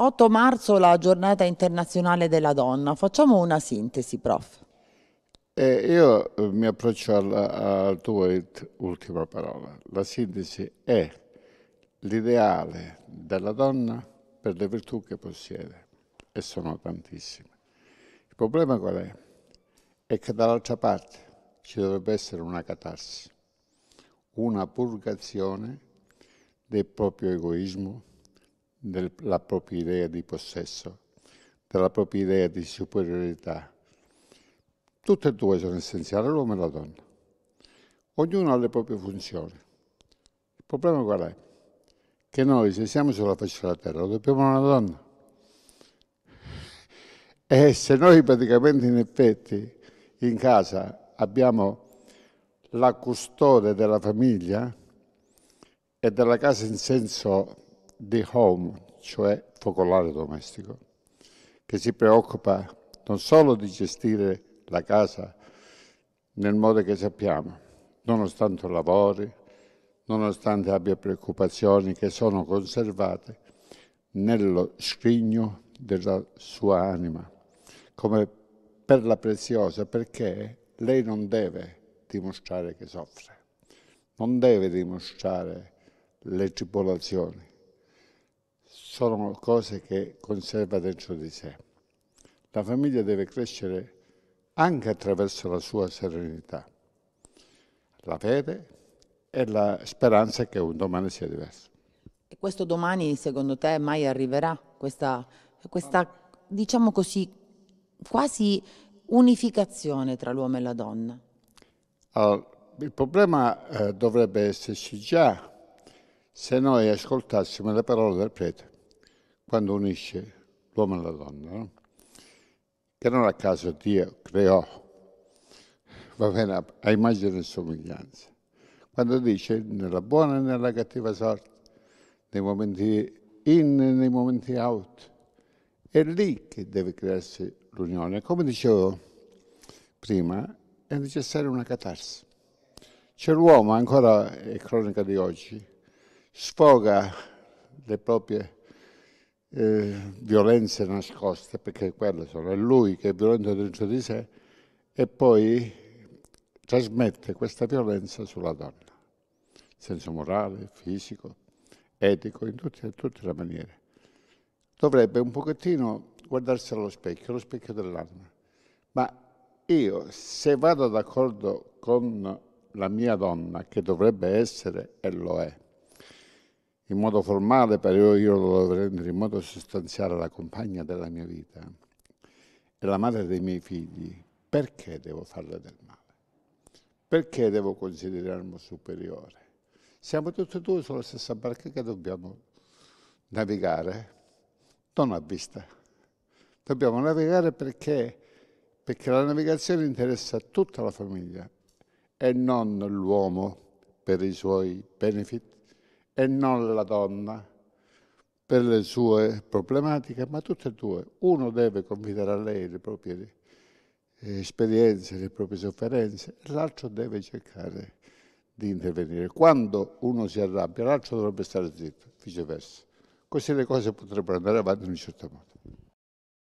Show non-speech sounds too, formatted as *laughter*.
8 marzo la giornata internazionale della donna, facciamo una sintesi prof. Eh, io eh, mi approccio alla, alla tua ultima parola, la sintesi è l'ideale della donna per le virtù che possiede e sono tantissime. Il problema qual è? È che dall'altra parte ci dovrebbe essere una catarsi, una purgazione del proprio egoismo, della propria idea di possesso, della propria idea di superiorità. Tutte e due sono essenziali, l'uomo e la donna. Ognuno ha le proprie funzioni. Il problema qual è? Che noi, se siamo sulla faccia della terra, lo dobbiamo a una donna. *laughs* E se noi praticamente in effetti in casa abbiamo la custode della famiglia e della casa in senso di home, cioè focolare domestico, che si preoccupa non solo di gestire la casa nel modo che sappiamo, nonostante lavori, nonostante abbia preoccupazioni che sono conservate nello scrigno della sua anima, come per la preziosa, perché lei non deve dimostrare che soffre, non deve dimostrare le tribolazioni, sono cose che conserva dentro di sé. La famiglia deve crescere anche attraverso la sua serenità, la fede e la speranza che un domani sia diverso. E questo domani, secondo te, mai arriverà? Questa, questa diciamo così, quasi unificazione tra l'uomo e la donna? Allora, il problema eh, dovrebbe esserci già se noi ascoltassimo le parole del prete quando unisce l'uomo e la donna, no? che non a caso Dio creò, va bene, a immagine e somiglianza, quando dice nella buona e nella cattiva sorte, nei momenti in e nei momenti out, è lì che deve crearsi l'unione. Come dicevo prima, è necessaria una catarsi. C'è l'uomo, ancora è cronica di oggi, sfoga le proprie eh, violenze nascoste, perché quelle sono, è lui che è violento dentro di sé e poi trasmette questa violenza sulla donna, in senso morale, fisico, etico, in tutte, in tutte le maniere. Dovrebbe un pochettino guardarsi allo specchio, lo specchio dell'anima. Ma io, se vado d'accordo con la mia donna, che dovrebbe essere e lo è, in modo formale, però io lo dovrei rendere in modo sostanziale la compagna della mia vita e la madre dei miei figli, perché devo farle del male? Perché devo considerarmi superiore? Siamo tutti e due sulla stessa barca che dobbiamo navigare, non a vista. Dobbiamo navigare perché, perché la navigazione interessa tutta la famiglia e non l'uomo per i suoi benefici e non la donna per le sue problematiche, ma tutte e due. Uno deve confidare a lei le proprie eh, esperienze, le proprie sofferenze, l'altro deve cercare di intervenire. Quando uno si arrabbia, l'altro dovrebbe stare zitto, viceversa. Così le cose potrebbero andare avanti in un certo modo.